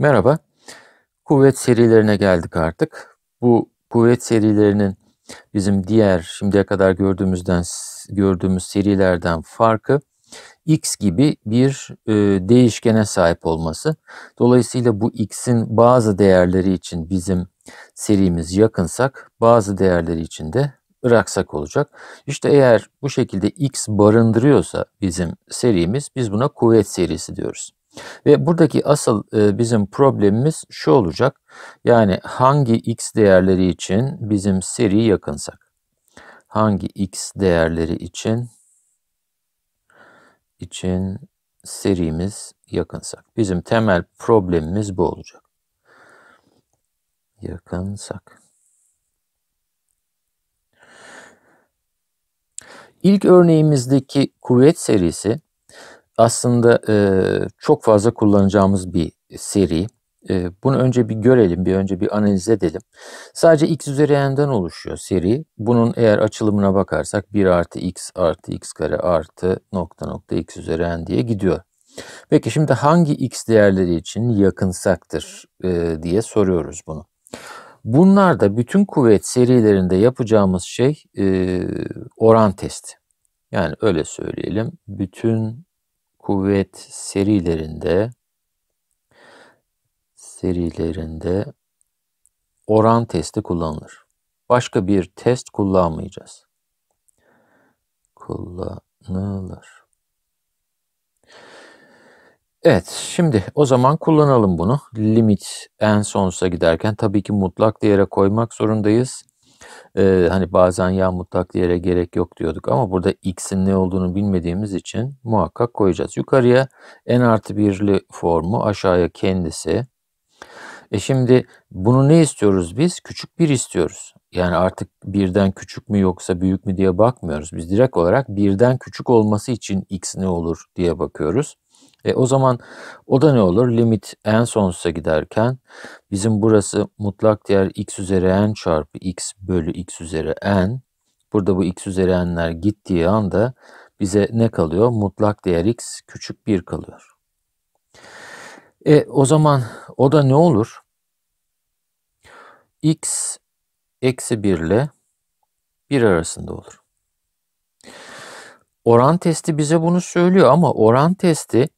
Merhaba. Kuvvet serilerine geldik artık. Bu kuvvet serilerinin bizim diğer şimdiye kadar gördüğümüzden gördüğümüz serilerden farkı x gibi bir e, değişkene sahip olması. Dolayısıyla bu x'in bazı değerleri için bizim serimiz yakınsak, bazı değerleri için de ıraksak olacak. İşte eğer bu şekilde x barındırıyorsa bizim serimiz biz buna kuvvet serisi diyoruz. Ve buradaki asıl e, bizim problemimiz şu olacak. Yani hangi x değerleri için bizim seri yakınsak. Hangi x değerleri için için serimiz yakınsak. Bizim temel problemimiz bu olacak. Yakınsak. İlk örneğimizdeki kuvvet serisi aslında e, çok fazla kullanacağımız bir seri. E, bunu önce bir görelim, bir önce bir analiz edelim. Sadece x üzeri n'den oluşuyor seri. Bunun eğer açılımına bakarsak 1 artı x artı x kare artı nokta nokta x üzeri n diye gidiyor. Peki şimdi hangi x değerleri için yakınsaktır e, diye soruyoruz bunu. Bunlar da bütün kuvvet serilerinde yapacağımız şey e, oran testi. Yani öyle söyleyelim bütün kuvvet serilerinde serilerinde oran testi kullanılır. Başka bir test kullanmayacağız. Kullanılır. Evet şimdi o zaman kullanalım bunu. Limit en sonsuza giderken tabii ki mutlak değere koymak zorundayız. Ee, hani bazen ya mutlak değere gerek yok diyorduk ama burada x'in ne olduğunu bilmediğimiz için muhakkak koyacağız. Yukarıya n artı birli formu aşağıya kendisi. E şimdi bunu ne istiyoruz biz? Küçük bir istiyoruz. Yani artık birden küçük mü yoksa büyük mü diye bakmıyoruz. Biz direkt olarak birden küçük olması için x ne olur diye bakıyoruz. E o zaman o da ne olur? Limit en sonsuza giderken bizim burası mutlak değer x üzeri n çarpı x bölü x üzeri n. Burada bu x üzeri n'ler gittiği anda bize ne kalıyor? Mutlak değer x küçük 1 kalıyor. E o zaman o da ne olur? x eksi 1 ile 1 arasında olur. Oran testi bize bunu söylüyor ama oran testi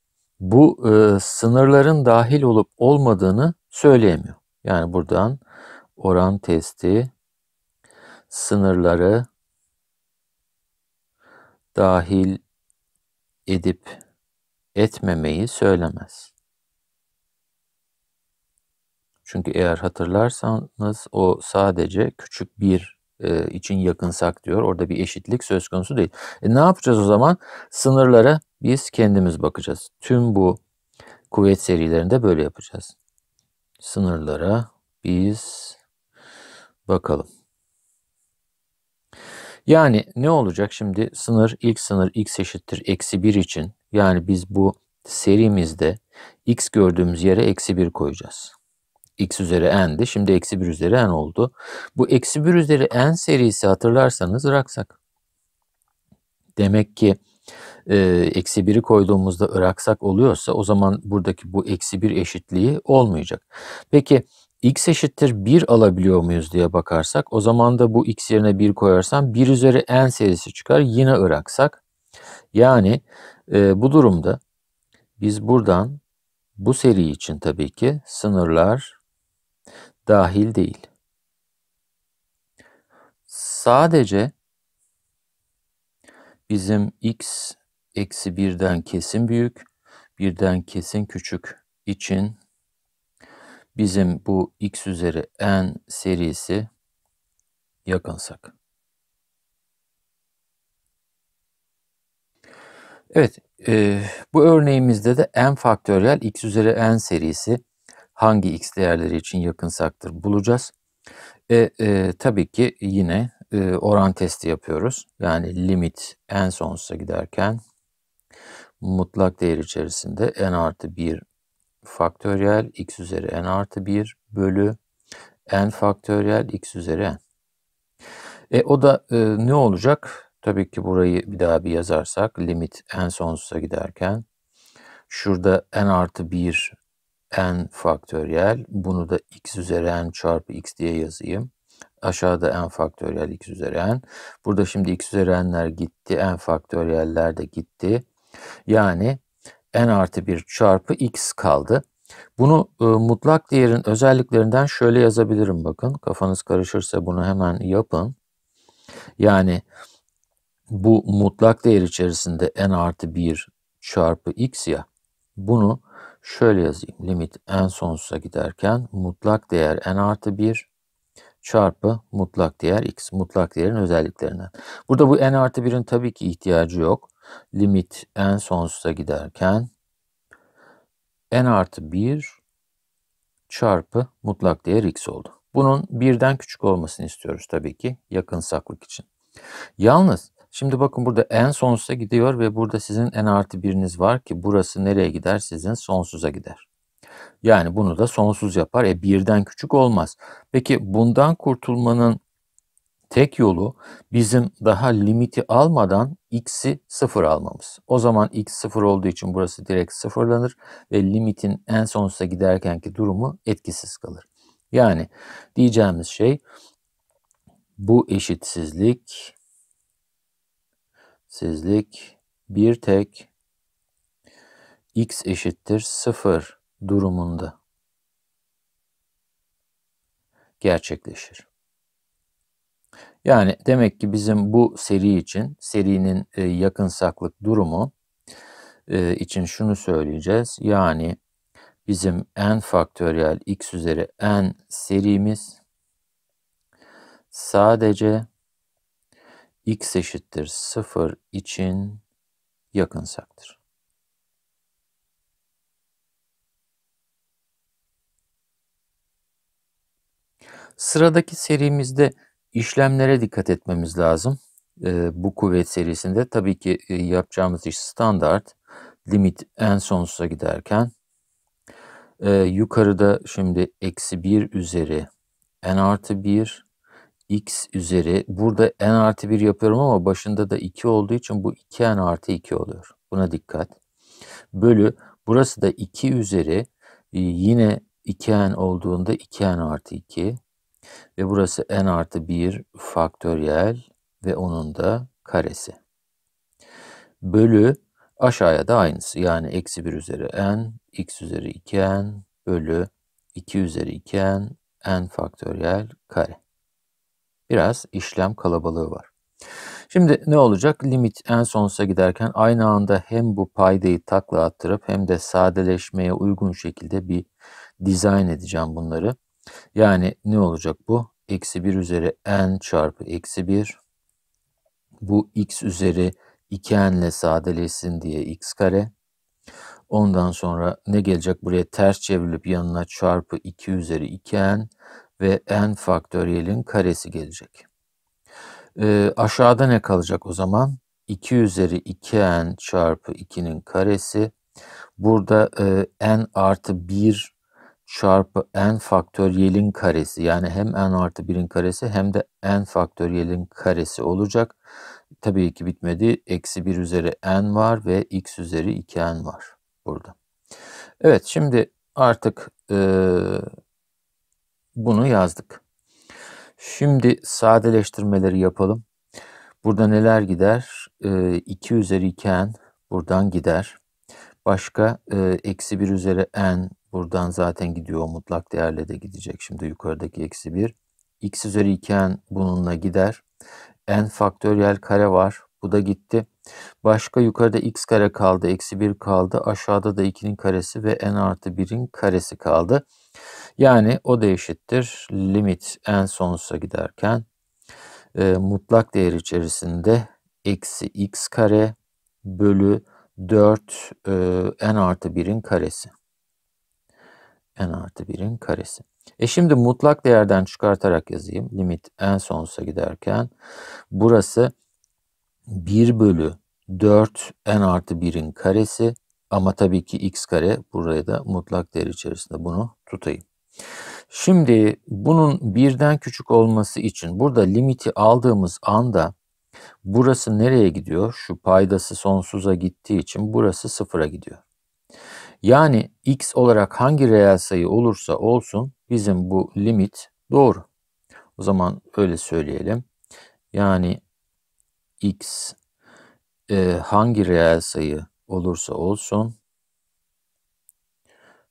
bu e, sınırların dahil olup olmadığını söyleyemiyor. Yani buradan oran testi sınırları dahil edip etmemeyi söylemez. Çünkü eğer hatırlarsanız o sadece küçük bir e, için yakınsak diyor. Orada bir eşitlik söz konusu değil. E, ne yapacağız o zaman? Sınırlara biz kendimiz bakacağız. Tüm bu kuvvet serilerinde böyle yapacağız. Sınırlara biz bakalım. Yani ne olacak şimdi? Sınır ilk sınır x eşittir eksi 1 için yani biz bu serimizde x gördüğümüz yere eksi 1 koyacağız x üzeri n'di. Şimdi eksi 1 üzeri n oldu. Bu eksi 1 üzeri n serisi hatırlarsanız Iraksak. Demek ki e, eksi 1'i koyduğumuzda Iraksak oluyorsa o zaman buradaki bu eksi 1 eşitliği olmayacak. Peki x eşittir 1 alabiliyor muyuz diye bakarsak o zaman da bu x yerine 1 koyarsam 1 üzeri n serisi çıkar yine Iraksak. Yani e, bu durumda biz buradan bu seri için tabii ki sınırlar dahil değil. Sadece bizim x eksi birden kesin büyük, birden kesin küçük için bizim bu x üzeri n serisi yakınsak. Evet, e, bu örneğimizde de n faktöriyel x üzeri n serisi hangi x değerleri için yakınsaktır bulacağız. E, e, tabii ki yine e, oran testi yapıyoruz. Yani limit en sonsuza giderken mutlak değer içerisinde n artı 1 faktöriyel x üzeri n artı 1 bölü n faktöriyel x üzeri n. E, o da e, ne olacak? Tabii ki burayı bir daha bir yazarsak limit en sonsuza giderken şurada n artı 1 n faktöriyel bunu da x üzeri n çarpı x diye yazayım. Aşağıda n faktöriyel x üzeri n. Burada şimdi x üzeri n'ler gitti. n faktöriyeller de gitti. Yani n artı 1 çarpı x kaldı. Bunu e, mutlak değerin özelliklerinden şöyle yazabilirim bakın. Kafanız karışırsa bunu hemen yapın. Yani bu mutlak değer içerisinde n artı 1 çarpı x ya bunu Şöyle yazayım. Limit en sonsuza giderken mutlak değer n artı 1 çarpı mutlak değer x. Mutlak değerin özelliklerinden. Burada bu n artı 1'in tabii ki ihtiyacı yok. Limit en sonsuza giderken n artı 1 çarpı mutlak değer x oldu. Bunun birden küçük olmasını istiyoruz tabii ki yakınsaklık için. Yalnız Şimdi bakın burada en sonsuza gidiyor ve burada sizin en artı biriniz var ki burası nereye gider? Sizin sonsuza gider. Yani bunu da sonsuz yapar. E birden küçük olmaz. Peki bundan kurtulmanın tek yolu bizim daha limiti almadan x'i sıfır almamız. O zaman x sıfır olduğu için burası direkt sıfırlanır ve limitin en sonsuza giderkenki durumu etkisiz kalır. Yani diyeceğimiz şey bu eşitsizlik Sizlik bir tek x eşittir 0 durumunda gerçekleşir. Yani demek ki bizim bu seri için serinin e, yakınsaklık durumu e, için şunu söyleyeceğiz. Yani bizim n faktöriyel x üzeri n serimiz sadece x eşittir 0 için yakınsaktır. Sıradaki serimizde işlemlere dikkat etmemiz lazım. Ee, bu kuvvet serisinde tabii ki e, yapacağımız iş standart. Limit en sonsuza giderken. E, yukarıda şimdi eksi 1 üzeri n artı 1 x üzeri burada n artı 1 yapıyorum ama başında da 2 olduğu için bu 2n artı 2 oluyor. Buna dikkat. Bölü burası da 2 üzeri e, yine 2n olduğunda 2n artı 2 ve burası n artı 1 faktöriyel ve onun da karesi. Bölü aşağıya da aynısı yani eksi 1 üzeri n x üzeri 2n bölü 2 üzeri 2n n faktöriyel kare. Biraz işlem kalabalığı var. Şimdi ne olacak? Limit en sonsuza giderken aynı anda hem bu paydayı takla attırıp hem de sadeleşmeye uygun şekilde bir dizayn edeceğim bunları. Yani ne olacak bu? Eksi 1 üzeri n çarpı eksi 1. Bu x üzeri 2n ile sadeleşsin diye x kare. Ondan sonra ne gelecek? Buraya ters çevrilip yanına çarpı 2 üzeri 2n ve n faktöriyelin karesi gelecek. E, aşağıda ne kalacak o zaman? 2 üzeri 2n çarpı 2'nin karesi. Burada e, n artı 1 çarpı n faktöriyelin karesi. Yani hem n artı 1'in karesi hem de n faktöriyelin karesi olacak. Tabii ki bitmedi. Eksi 1 üzeri n var ve x üzeri 2n var burada. Evet şimdi artık e, bunu yazdık. Şimdi sadeleştirmeleri yapalım. Burada neler gider? 2 ee, üzeri 2 n buradan gider. Başka e, eksi 1 üzeri n buradan zaten gidiyor. Mutlak değerle de gidecek. Şimdi yukarıdaki eksi 1. x üzeri 2 n bununla gider. n faktöriyel kare var. Bu da gitti. Başka yukarıda x kare kaldı. Eksi 1 kaldı. Aşağıda da 2'nin karesi ve n artı 1'in karesi kaldı. Yani o da eşittir. Limit en sonsuza giderken e, mutlak değer içerisinde eksi x kare bölü 4 e, n artı 1'in karesi. n artı 1'in karesi. E şimdi mutlak değerden çıkartarak yazayım. Limit en sonsuza giderken burası 1 bölü 4 n artı 1'in karesi ama tabii ki x kare buraya da mutlak değer içerisinde bunu tutayım. Şimdi bunun birden küçük olması için burada limiti aldığımız anda burası nereye gidiyor? Şu paydası sonsuza gittiği için burası sıfıra gidiyor. Yani x olarak hangi reel sayı olursa olsun bizim bu limit doğru. O zaman öyle söyleyelim. Yani x e, hangi reel sayı olursa olsun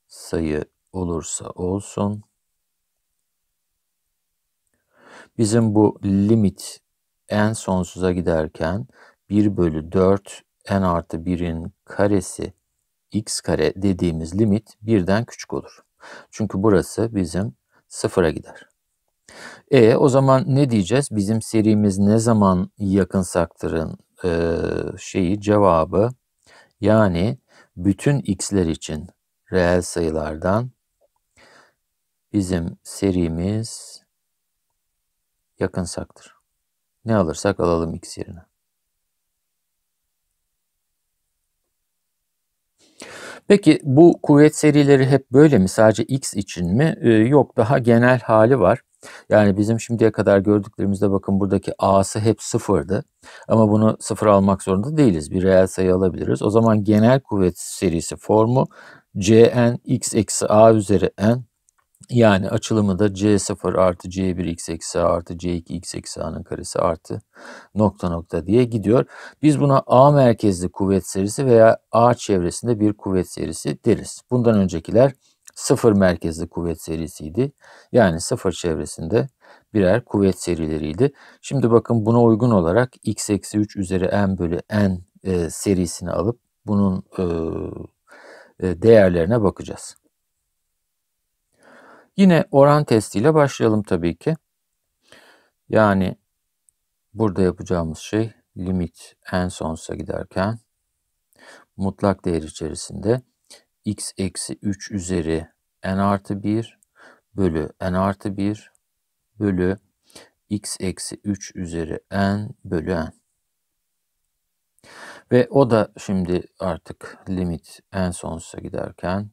sayı olursa olsun bizim bu limit en sonsuza giderken 1 bölü 4 n artı 1'in karesi x kare dediğimiz limit birden küçük olur. Çünkü burası bizim sıfıra gider. E o zaman ne diyeceğiz? Bizim serimiz ne zaman yakınsaktırın e, şeyi cevabı yani bütün x'ler için reel sayılardan bizim serimiz yakınsaktır. Ne alırsak alalım x yerine. Peki bu kuvvet serileri hep böyle mi? Sadece x için mi? Ee, yok daha genel hali var. Yani bizim şimdiye kadar gördüklerimizde bakın buradaki a'sı hep sıfırdı. Ama bunu sıfır almak zorunda değiliz. Bir reel sayı alabiliriz. O zaman genel kuvvet serisi formu cn x eksi a üzeri n yani açılımı da C0 artı C1 x eksi artı C2 x eksi A'nın karesi artı nokta nokta diye gidiyor. Biz buna A merkezli kuvvet serisi veya A çevresinde bir kuvvet serisi deriz. Bundan öncekiler sıfır merkezli kuvvet serisiydi. Yani sıfır çevresinde birer kuvvet serileriydi. Şimdi bakın buna uygun olarak x eksi 3 üzeri n bölü n e, serisini alıp bunun e, e, değerlerine bakacağız. Yine oran testiyle başlayalım tabii ki. Yani burada yapacağımız şey limit en sonsa giderken mutlak değer içerisinde x eksi 3 üzeri n artı 1 bölü n artı 1 bölü x eksi 3 üzeri n bölü n. Ve o da şimdi artık limit en sonsuza giderken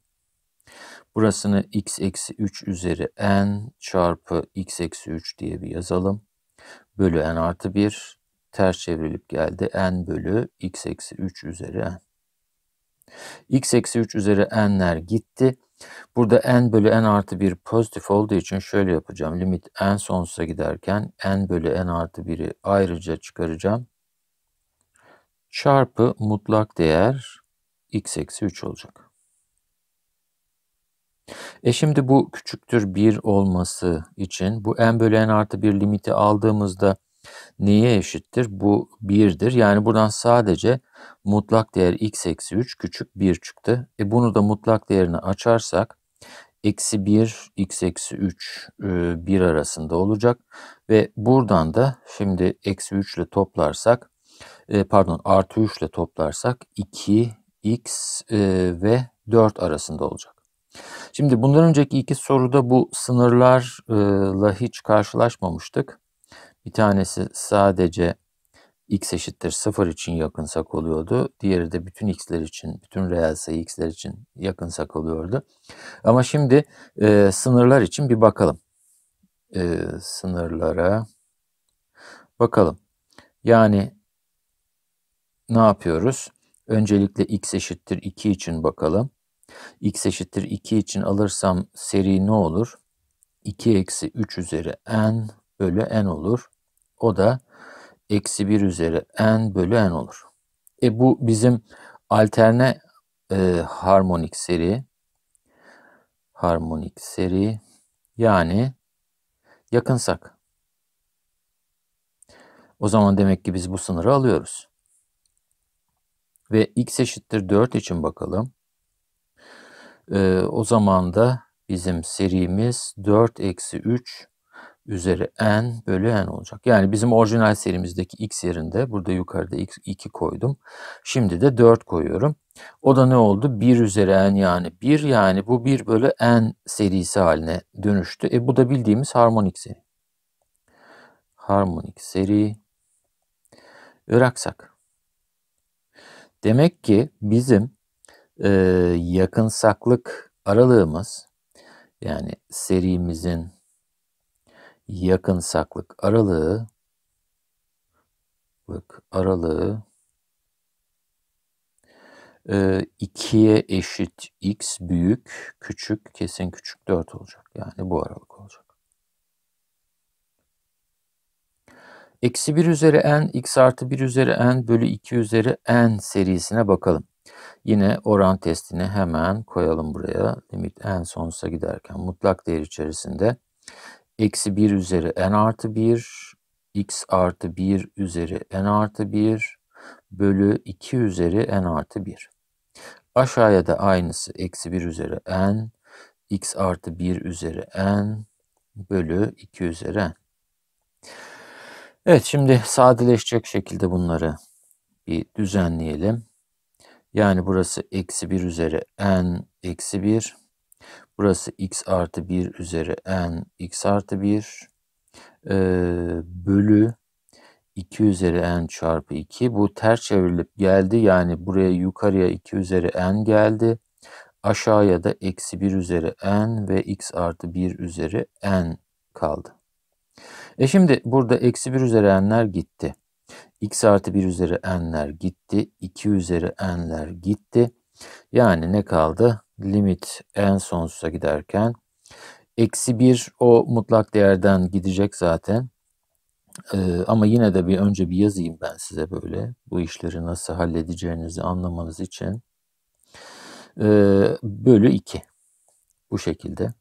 Burasını x eksi 3 üzeri n çarpı x eksi 3 diye bir yazalım. Bölü n artı 1 ters çevrilip geldi. n bölü x eksi 3 üzeri n. x eksi 3 üzeri n'ler gitti. Burada n bölü n artı 1 pozitif olduğu için şöyle yapacağım. Limit n sonsuza giderken n bölü n artı 1'i ayrıca çıkaracağım. Çarpı mutlak değer x eksi 3 olacak. E şimdi bu küçüktür 1 olması için bu n bölü n artı 1 limiti aldığımızda neye eşittir? Bu 1'dir. Yani buradan sadece mutlak değer x eksi 3 küçük 1 çıktı. E bunu da mutlak değerini açarsak eksi 1 x eksi 3 1 e, arasında olacak. Ve buradan da şimdi eksi 3 ile toplarsak e, pardon artı 3 ile toplarsak 2 x e, ve 4 arasında olacak. Şimdi bundan önceki iki soruda bu sınırlarla hiç karşılaşmamıştık. Bir tanesi sadece x eşittir 0 için yakınsak oluyordu. Diğeri de bütün x'ler için, bütün reel sayı x'ler için yakınsak oluyordu. Ama şimdi e, sınırlar için bir bakalım. E, sınırlara bakalım. Yani ne yapıyoruz? Öncelikle x eşittir 2 için bakalım x eşittir 2 için alırsam seri ne olur? 2 eksi 3 üzeri n bölü n olur. O da eksi 1 üzeri n bölü n olur. E bu bizim alterne e, harmonik seri harmonik seri yani yakınsak. O zaman demek ki biz bu sınırı alıyoruz. Ve x eşittir 4 için bakalım. E, o zaman da bizim serimiz 4 eksi 3 üzeri n bölü n olacak. Yani bizim orijinal serimizdeki x yerinde burada yukarıda x 2 koydum. Şimdi de 4 koyuyorum. O da ne oldu? 1 üzeri n yani 1 yani bu 1 bölü n serisi haline dönüştü. E bu da bildiğimiz harmonik seri. Harmonik seri Iraksak. Demek ki bizim e, yakınsaklık aralığımız yani serimizin yakınsaklık aralığı aralığı e, 2'ye eşit x büyük küçük kesin küçük 4 olacak. Yani bu aralık olacak. Eksi 1 üzeri n x artı 1 üzeri n bölü 2 üzeri n serisine bakalım. Yine oran testini hemen koyalım buraya. Limit en sonsuza giderken mutlak değer içerisinde eksi 1 üzeri n artı 1 x artı 1 üzeri n artı 1 bölü 2 üzeri n artı 1. Aşağıya da aynısı eksi 1 üzeri n x artı 1 üzeri n bölü 2 üzeri n. Evet şimdi sadeleşecek şekilde bunları bir düzenleyelim. Yani burası eksi 1 üzeri n eksi 1. Burası x artı 1 üzeri n x artı 1 e, ee, bölü 2 üzeri n çarpı 2. Bu ters çevrilip geldi. Yani buraya yukarıya 2 üzeri n geldi. Aşağıya da eksi 1 üzeri n ve x artı 1 üzeri n kaldı. E şimdi burada eksi 1 üzeri n'ler gitti x artı 1 üzeri n'ler gitti. 2 üzeri n'ler gitti. Yani ne kaldı? Limit n sonsuza giderken eksi 1 o mutlak değerden gidecek zaten. Ee, ama yine de bir önce bir yazayım ben size böyle bu işleri nasıl halledeceğinizi anlamanız için. Ee, bölü 2 bu şekilde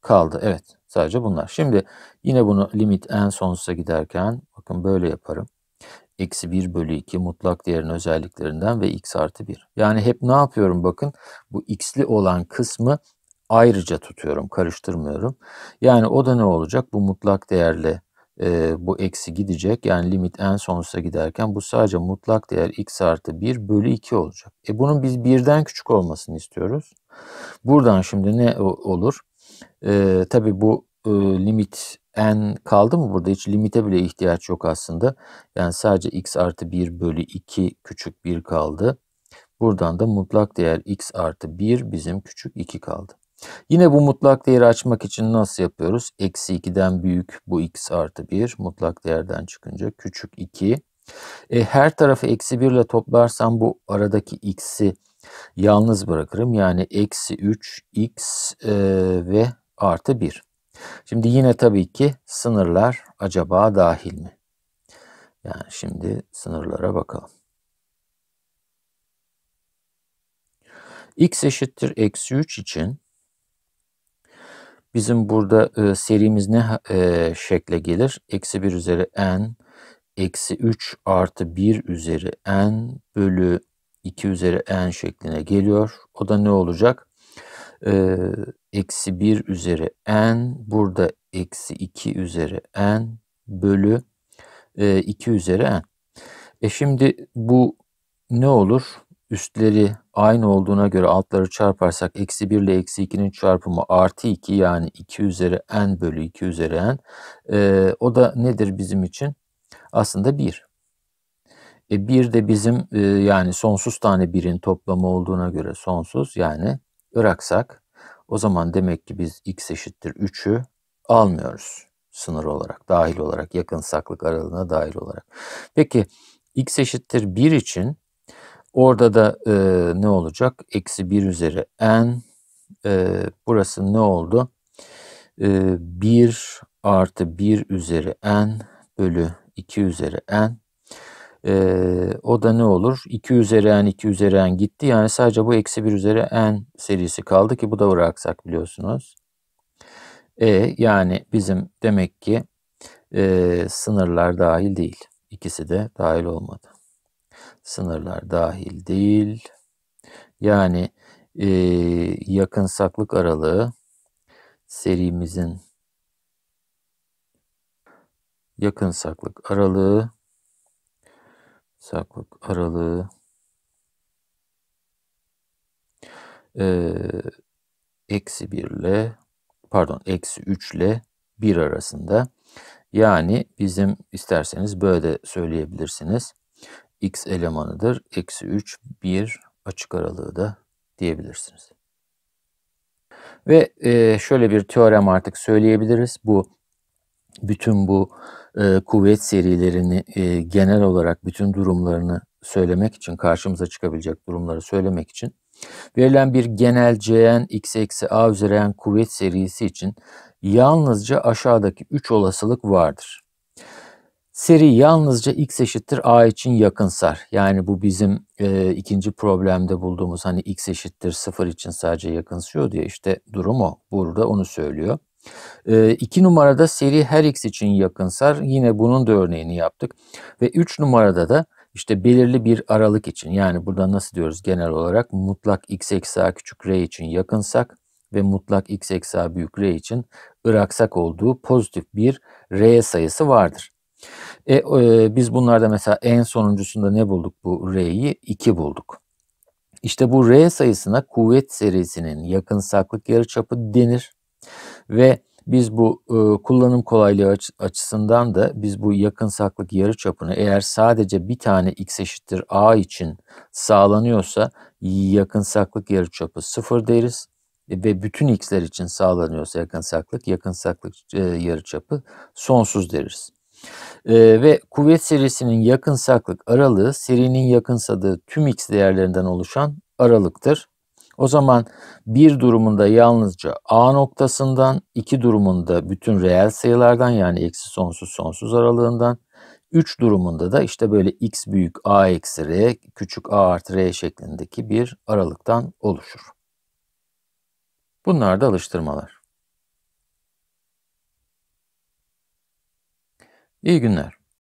kaldı. Evet sadece bunlar. Şimdi yine bunu limit n sonsuza giderken bakın böyle yaparım eksi 1 bölü 2 mutlak değerin özelliklerinden ve x artı 1. Yani hep ne yapıyorum bakın bu x'li olan kısmı ayrıca tutuyorum karıştırmıyorum. Yani o da ne olacak bu mutlak değerle e, bu eksi gidecek. Yani limit en sonsuza giderken bu sadece mutlak değer x artı 1 bölü 2 olacak. E bunun biz birden küçük olmasını istiyoruz. Buradan şimdi ne olur? E, tabii bu e, limit n kaldı mı burada? Hiç limite bile ihtiyaç yok aslında. Yani sadece x artı 1 bölü 2 küçük 1 kaldı. Buradan da mutlak değer x artı 1 bizim küçük 2 kaldı. Yine bu mutlak değeri açmak için nasıl yapıyoruz? Eksi 2'den büyük bu x artı 1. Mutlak değerden çıkınca küçük 2. E, her tarafı eksi 1 ile toplarsam bu aradaki x'i yalnız bırakırım. Yani eksi 3 x e, ve artı 1. Şimdi yine tabii ki sınırlar acaba dahil mi? Yani şimdi sınırlara bakalım. x eşittir eksi 3 için bizim burada e, serimiz ne e, şekle gelir? Eksi 1 üzeri n eksi 3 artı 1 üzeri n bölü 2 üzeri n şekline geliyor. O da ne olacak? E, eksi 1 üzeri n burada eksi 2 üzeri n bölü e, 2 üzeri n. E şimdi bu ne olur? Üstleri aynı olduğuna göre altları çarparsak eksi 1 ile eksi 2'nin çarpımı artı 2 yani 2 üzeri n bölü 2 üzeri n. E, o da nedir bizim için? Aslında 1. E, 1 de bizim e, yani sonsuz tane birin toplamı olduğuna göre sonsuz yani bıraksak o zaman demek ki biz x eşittir 3'ü almıyoruz sınır olarak, dahil olarak, yakın saklık aralığına dahil olarak. Peki x eşittir 1 için orada da e, ne olacak? Eksi 1 üzeri n e, burası ne oldu? E, 1 artı 1 üzeri n bölü 2 üzeri n e, o da ne olur? 2 üzeri n 2 üzeri n gitti. Yani sadece bu eksi 1 üzeri n serisi kaldı ki bu da bıraksak biliyorsunuz. E yani bizim demek ki e, sınırlar dahil değil. İkisi de dahil olmadı. Sınırlar dahil değil. Yani e, yakınsaklık aralığı serimizin yakınsaklık aralığı Saklık aralığı. Ee, eksi 1 ile pardon eksi 3 ile 1 arasında. Yani bizim isterseniz böyle de söyleyebilirsiniz. X elemanıdır. Eksi 3, 1 açık aralığı da diyebilirsiniz. Ve e, şöyle bir teorem artık söyleyebiliriz. Bu bütün bu e, kuvvet serilerini e, genel olarak bütün durumlarını söylemek için, karşımıza çıkabilecek durumları söylemek için verilen bir genel Cn x eksi a üzeri n kuvvet serisi için yalnızca aşağıdaki 3 olasılık vardır. Seri yalnızca x eşittir a için yakınsar. Yani bu bizim e, ikinci problemde bulduğumuz hani x eşittir 0 için sadece yakınsıyor diye işte durum o. Burada onu söylüyor. E, iki numarada seri her x için yakınsar. Yine bunun da örneğini yaptık. Ve üç numarada da işte belirli bir aralık için yani burada nasıl diyoruz genel olarak mutlak x eksi a küçük r için yakınsak ve mutlak x eksi a büyük r için ıraksak olduğu pozitif bir r sayısı vardır. E, e, biz bunlarda mesela en sonuncusunda ne bulduk bu r'yi? 2 bulduk. İşte bu r sayısına kuvvet serisinin yakınsaklık yarıçapı denir. Ve biz bu e, kullanım kolaylığı aç, açısından da biz bu yakın saklık yarı çapını eğer sadece bir tane x eşittir a için sağlanıyorsa yakın saklık yarı çapı sıfır deriz e, ve bütün x'ler için sağlanıyorsa yakın saklık yakın saklık e, yarı çapı sonsuz deriz. E, ve kuvvet serisinin yakın saklık aralığı serinin yakınsadığı tüm x değerlerinden oluşan aralıktır. O zaman bir durumunda yalnızca A noktasından, iki durumunda bütün reel sayılardan yani eksi sonsuz sonsuz aralığından, üç durumunda da işte böyle x büyük a eksi r küçük a artı r şeklindeki bir aralıktan oluşur. Bunlar da alıştırmalar. İyi günler.